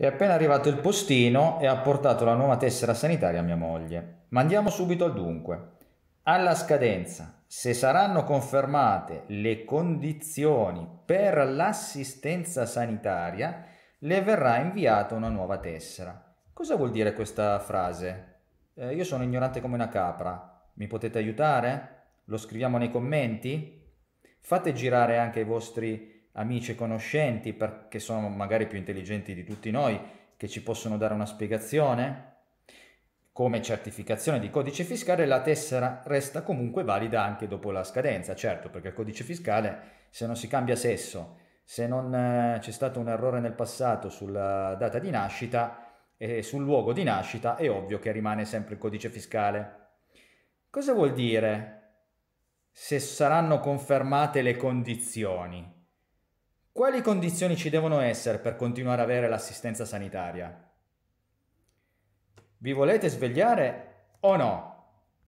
È appena arrivato il postino e ha portato la nuova tessera sanitaria a mia moglie. Ma andiamo subito al dunque. Alla scadenza, se saranno confermate le condizioni per l'assistenza sanitaria, le verrà inviata una nuova tessera. Cosa vuol dire questa frase? Eh, io sono ignorante come una capra. Mi potete aiutare? Lo scriviamo nei commenti? Fate girare anche i vostri amici e conoscenti perché sono magari più intelligenti di tutti noi, che ci possono dare una spiegazione? Come certificazione di codice fiscale la tessera resta comunque valida anche dopo la scadenza, certo, perché il codice fiscale se non si cambia sesso, se non eh, c'è stato un errore nel passato sulla data di nascita e sul luogo di nascita, è ovvio che rimane sempre il codice fiscale. Cosa vuol dire se saranno confermate le condizioni? Quali condizioni ci devono essere per continuare ad avere l'assistenza sanitaria? Vi volete svegliare o no?